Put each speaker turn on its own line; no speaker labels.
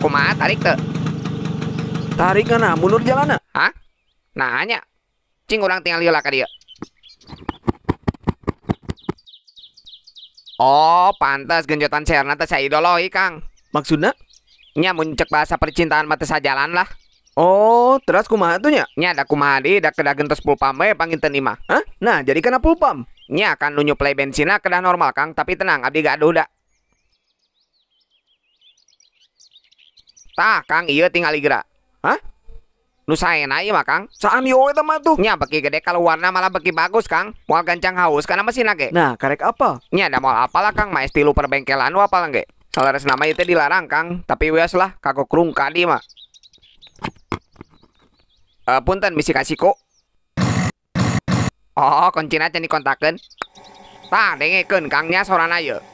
kumaha tarik tuh tarik kana ah, mundur jalan ah. Hah? nah hanya cing orang tinggal lihat dia oh pantas genjotan saya teh saya idoloi kang maksudnya nya muncak bahasa percintaan mata sajalan lah Oh, terus kumaha tuh nya? Nya ada kumaha di, ada kedah gentos pulpam we panginten imah. Hah? Nah, jadi kena pulpam. Nya akan nunyu play bensinnya kedah normal Kang, tapi tenang abdi gak ada udah. tah Kang iya tinggal Igra, Hah? nusain iya mah Kang saan yo itu mah tuh nya beki gede kalau warna malah beki bagus Kang mual gancang haus karena mesin nage nah karek apa nya ada mau apalah Kang maes tilu perbengkelan apa lah kalau res nama itu dilarang Kang tapi wes lah kaku krung kadi mah Uh, punten misi kasih kok Oh, oh kuncina nih kontakkan. tak dengekan Kangnya sorana ya